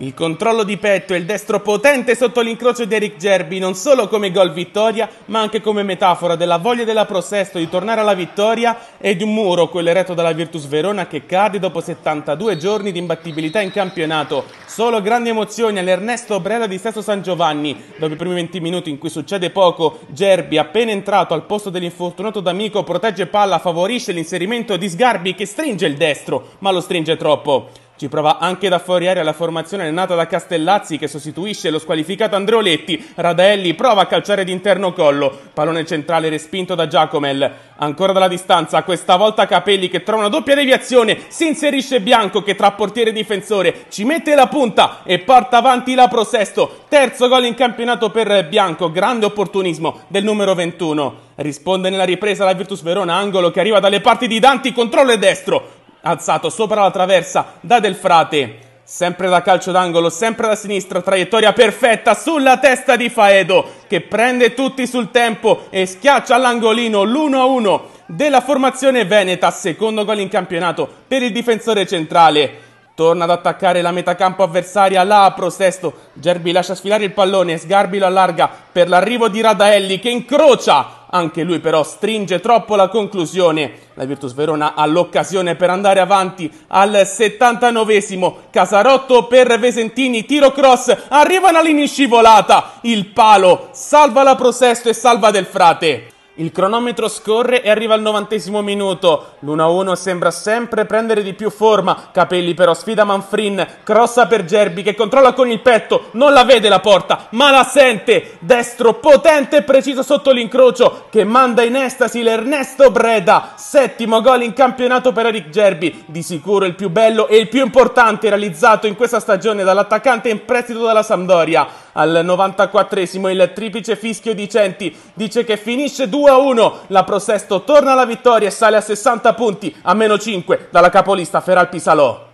Il controllo di petto e il destro potente sotto l'incrocio di Eric Gerby non solo come gol vittoria, ma anche come metafora della voglia della Pro Sesto di tornare alla vittoria e di un muro, quello eretto dalla Virtus Verona, che cade dopo 72 giorni di imbattibilità in campionato. Solo grandi emozioni all'Ernesto Breda di Sesto San Giovanni. Dopo i primi 20 minuti in cui succede poco, Gerby, appena entrato al posto dell'infortunato D'Amico, protegge palla, favorisce l'inserimento di Sgarbi che stringe il destro, ma lo stringe troppo. Ci prova anche da fuori aria la formazione nata da Castellazzi che sostituisce lo squalificato Andreoletti. Radaelli prova a calciare d'interno collo. Pallone centrale respinto da Giacomel. Ancora dalla distanza, questa volta Capelli che trova una doppia deviazione. Si inserisce Bianco che tra portiere e difensore ci mette la punta e porta avanti la Pro Sesto. Terzo gol in campionato per Bianco. Grande opportunismo del numero 21. Risponde nella ripresa la Virtus Verona, angolo che arriva dalle parti di Danti, controllo destro alzato sopra la traversa da Del Frate. Sempre da calcio d'angolo, sempre da sinistra, traiettoria perfetta sulla testa di Faedo che prende tutti sul tempo e schiaccia all'angolino l'1-1 della formazione veneta, secondo gol in campionato per il difensore centrale. Torna ad attaccare la metacampo avversaria, là a prosesto. Gerbi lascia sfilare il pallone, Sgarbi lo allarga per l'arrivo di Radaelli che incrocia anche lui però stringe troppo la conclusione. La Virtus Verona ha l'occasione per andare avanti al 79esimo. Casarotto per Vesentini, tiro cross, arrivano all'iniscivolata, il palo salva la Prosesto e salva Del Frate. Il cronometro scorre e arriva al novantesimo minuto. L'1-1 sembra sempre prendere di più forma. Capelli però sfida Manfrin, crossa per Gerbi che controlla con il petto, non la vede la porta, ma la sente. Destro potente e preciso sotto l'incrocio che manda in estasi l'Ernesto Breda. Settimo gol in campionato per Eric Gerbi, di sicuro il più bello e il più importante realizzato in questa stagione dall'attaccante in prestito dalla Sampdoria al 94esimo il triplice fischio di Centi dice che finisce 2-1 la Prosesto torna alla vittoria e sale a 60 punti a meno 5 dalla capolista Feral Pisalò